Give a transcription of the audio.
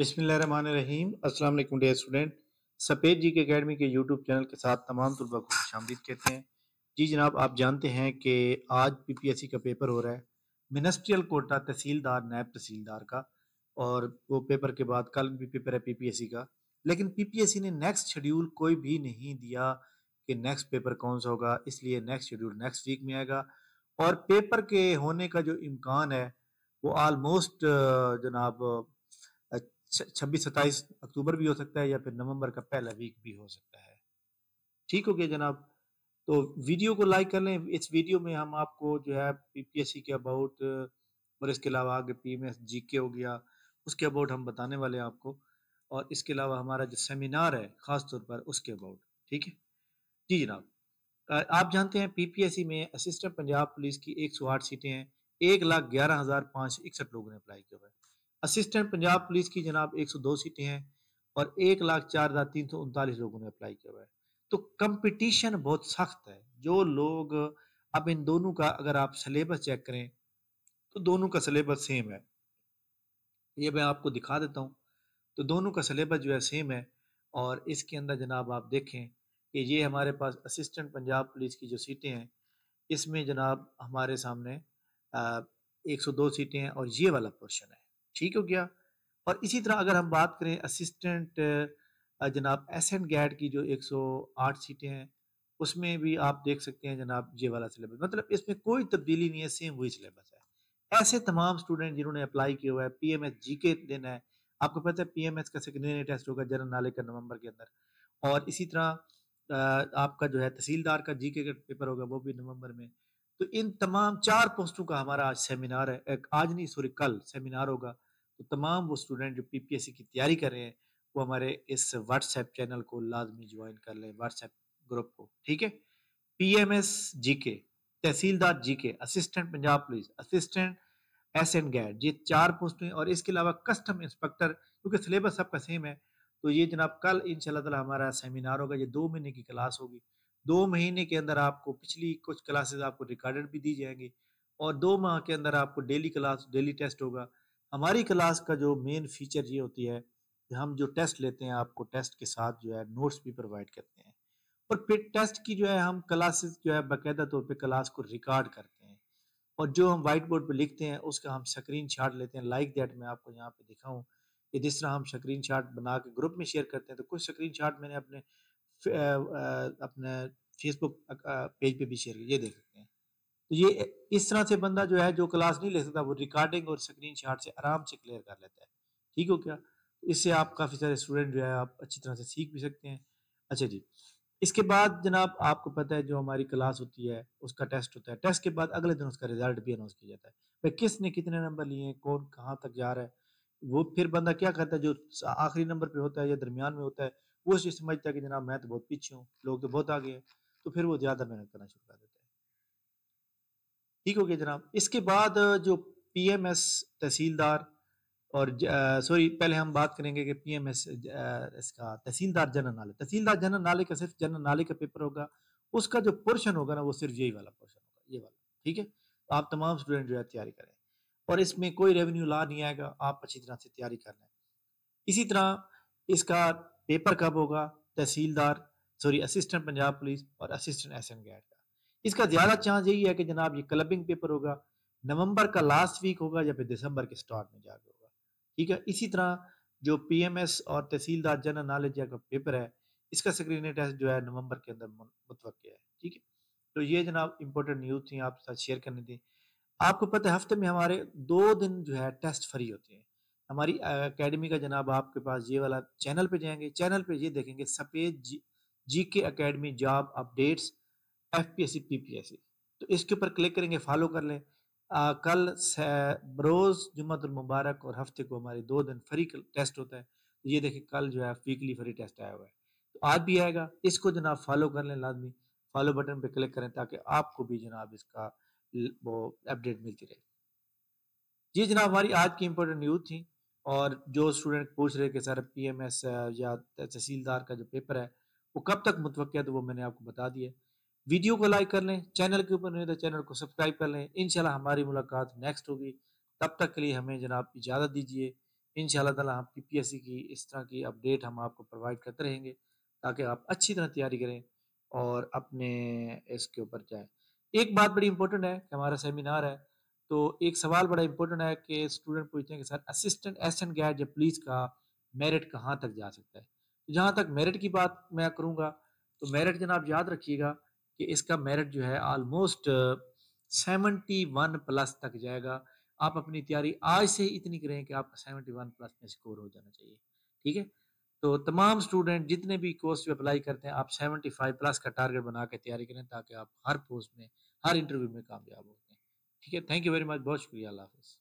बिसमान अस्सलाम वालेकुम dear student सफ़ेद जी के अकेडमी के यूट्यूब चैनल के साथ तमाम तलबा को खुशामदीद कहते हैं जी जनाब आप जानते हैं कि आज पी पी एस सी का पेपर हो रहा है मिनिस्ट्रियल कोटा तहसीलदार नायब तहसीलदार का और वो पेपर के बाद कल भी पेपर है पी पी एस सी का लेकिन पी पी एस सी ने नेक्स्ट शेड्यूल कोई भी नहीं दिया कि नेक्स्ट पेपर कौन सा होगा इसलिए नेक्स्ट शेड्यूल नेक्स्ट वीक में आएगा और पेपर के होने का जो इम्कान है वो आलमोस्ट जनाब छब्बीस सत्ताईस अक्टूबर भी हो सकता है या फिर नवंबर का पहला वीक भी हो सकता है ठीक हो गया जनाब तो वीडियो को लाइक कर लें इस वीडियो में हम आपको जो है पीपीएससी के अबाउट और इसके अलावा आगे पी एम एस जी के हो गया उसके अबाउट हम बताने वाले हैं आपको और इसके अलावा हमारा जो सेमिनार है ख़ास तौर पर उसके अबाउट ठीक है जी जनाब आप जानते हैं पीपीएससी में असिस्टेंट पंजाब पुलिस की एक सौ आठ सीटें हैं एक लाख ग्यारह हज़ार पाँच सौ इकसठ लोगों ने अप्लाई किया हुआ है असिस्टेंट पंजाब पुलिस की जनाब 102 सीटें हैं और एक लाख चार हजार तीन सौ उनतालीस लोगों ने अप्लाई किया हुआ है तो कंपटीशन बहुत सख्त है जो लोग अब इन दोनों का अगर आप सलेबस चेक करें तो दोनों का सलेबस सेम है ये मैं आपको दिखा देता हूँ तो दोनों का सलेबस जो है सेम है और इसके अंदर जनाब आप देखें कि ये हमारे पास असिस्टेंट पंजाब पुलिस की जो सीटें हैं इसमें जनाब हमारे सामने एक सौ दो सीटें हैं और ये वाला पोर्शन है ठीक हो गया और इसी तरह अगर हम बात करें असिस्टेंट जनाब एस एंड गैड की जो 108 सीटें हैं उसमें भी आप देख सकते हैं जनाब ये वाला सिलेबस मतलब इसमें कोई तब्दीली नहीं है सेम वही सिलेबस है ऐसे तमाम स्टूडेंट जिन्होंने अप्लाई किया हुआ है पी एम एस जी के देना है आपको पता है पी एम एस का सेकेंडरी टेस्ट होगा जनरल नाले का नवंबर के अंदर और इसी तरह आपका जो है तहसीलदार का जी के पेपर होगा वो भी नवंबर में तो इन तमाम चार पोस्टों का हमारा आज सेमिनार है आज नहीं सॉरी कल सेमिनार होगा तो तमाम वो स्टूडेंट जो पीपीएससी की तैयारी कर रहे हैं वो हमारे इस व्हाट्सएप चैनल को लाजमी ज्वाइन कर लें व्हाट्सएप ग्रुप को ठीक है PMS GK tehsildar GK assistant Punjab police assistant S N गैड ये चार हैं और इसके अलावा कस्टम इंस्पेक्टर क्योंकि सिलेबस सबका सेम है तो ये जनाब कल इन ताला हमारा सेमिनार होगा ये दो महीने की क्लास होगी दो महीने के अंदर आपको पिछली कुछ क्लासेस आपको रिकॉर्डेड भी दी जाएंगी और दो माह के अंदर आपको डेली क्लास डेली टेस्ट होगा हमारी क्लास का जो मेन फीचर ये होती है कि हम जो टेस्ट लेते हैं आपको टेस्ट के साथ जो है नोट्स भी प्रोवाइड करते हैं और फिर टेस्ट की जो है हम क्लासेस जो है बाकायदा तौर पे क्लास को रिकॉर्ड करते हैं और जो हम वाइट बोर्ड पर लिखते हैं उसका हम स्क्रीन शॉट लेते हैं लाइक दैट मैं आपको यहाँ पे दिखाऊँ कि जिस तरह हम स्क्रीन शॉट बना के ग्रुप में शेयर करते हैं तो कुछ स्क्रीन शॉट मैंने अपने अपने फेसबुक पेज पे भी शेयर ये देख सकते हैं तो ये इस तरह से बंदा जो है जो क्लास नहीं ले सकता वो रिकॉर्डिंग और स्क्रीन से आराम से क्लियर कर लेता है ठीक हो क्या तो इससे आप काफ़ी सारे स्टूडेंट जो है आप अच्छी तरह से सीख भी सकते हैं अच्छा जी इसके बाद जनाब आपको पता है जो हमारी क्लास होती है उसका टेस्ट होता है टेस्ट के बाद अगले दिन उसका रिजल्ट भी अनाउंस किया जाता है भाई किसने कितने नंबर लिए हैं कौन कहाँ तक जा रहा है वो फिर बंदा क्या करता है जो आखिरी नंबर पे होता है या दरमियान में होता है वो उसे समझता है कि जनाब मैं तो बहुत पीछे हूँ लोग तो बहुत आगे हैं तो फिर वो ज़्यादा मेहनत करना शुरू कर देता है ठीक हो गया जनाब इसके बाद जो पीएमएस तहसीलदार और सॉरी पहले हम बात करेंगे कि पीएमएस इसका तहसीलदार जनरल नाले तहसीलदार जनरल नाले का सिर्फ जनरल नाले का पेपर होगा उसका जो पोर्शन होगा ना वो सिर्फ यही वाला पोर्शन होगा ये वाला ठीक है तो आप तमाम स्टूडेंट जो है तैयारी करें और इसमें कोई रेवेन्यू ला नहीं आएगा आप अच्छी तरह से तैयारी कर हैं इसी तरह इसका पेपर कब होगा tehsildar sorry assistant Punjab police और असिस्टेंट एस एन गैट का इसका ज़्यादा चांस यही है कि जनाब ये क्लबिंग पेपर होगा नवंबर का लास्ट वीक होगा या फिर दिसंबर के स्टार्ट में जाके होगा ठीक है इसी तरह जो पीएमएस और तहसीलदार जनरल नॉलेज का पेपर है इसका स्क्रीनिंग टेस्ट जो है नवंबर के अंदर मुतव है ठीक है तो ये जनाब इम्पोर्टेंट न्यूज़ थी आपके साथ शेयर करने थी आपको पता है हफ्ते में हमारे दो दिन जो है टेस्ट फ्री होते हैं हमारी एकेडमी का जनाब आपके पास ये वाला चैनल पे जाएंगे चैनल पे ये देखेंगे सफ़ेद जी के academy job updates F P S C P P S C तो इसके ऊपर क्लिक करेंगे फॉलो कर लें आ, कल रोज़ मुबारक और हफ्ते को हमारे दो दिन फ्री टेस्ट होता है तो ये देखें कल जो है वीकली फ्री टेस्ट आया हुआ है तो आज भी आएगा इसको जनाब फॉलो कर लें लाजमी फॉलो बटन पर क्लिक करें ताकि आपको भी जनाब इसका वो अपडेट मिलती रहे ये जनाब हमारी आज की इम्पोर्टेंट न्यूज़ थी और जो स्टूडेंट पूछ रहे कि सर पी एम एस या तहसीलदार का जो पेपर है वो कब तक मुतवक़ है तो वो मैंने आपको बता दिया वीडियो को लाइक कर लें चैनल के ऊपर नहीं तो चैनल को सब्सक्राइब कर लें इन हमारी मुलाकात नेक्स्ट होगी तब तक के लिए हमें जनाब इजाज़त दीजिए इन ताला हम पी एस सी की इस तरह की अपडेट हम आपको प्रोवाइड करते रहेंगे ताकि आप अच्छी तरह तैयारी करें और अपने इसके ऊपर जाए एक बात बड़ी इंपॉर्टेंट है कि हमारा सेमिनार है तो एक सवाल बड़ा इंपॉर्टेंट है कि स्टूडेंट पूछते हैं कि सर असिस्टेंट एसेंट गैड या पुलिस का मेरिट कहाँ तक जा सकता है तो जहाँ तक मेरिट की बात मैं करूँगा तो मेरिट जनाब याद रखिएगा कि इसका मेरिट जो है आलमोस्ट सेवेंटी वन प्लस तक जाएगा आप अपनी तैयारी आज से ही इतनी करें कि आपका सेवेंटी वन प्लस में स्कोर हो जाना चाहिए ठीक है तो तमाम स्टूडेंट जितने भी कोर्स पे अप्लाई करते हैं आप सेवेंटी फाइव प्लस का टारगेट बना के तैयारी करें ताकि आप हर पोस्ट में हर इंटरव्यू में कामयाब हो ठीक है थैंक यू वेरी मच बहुत शुक्रिया अल्लाह हाफिज़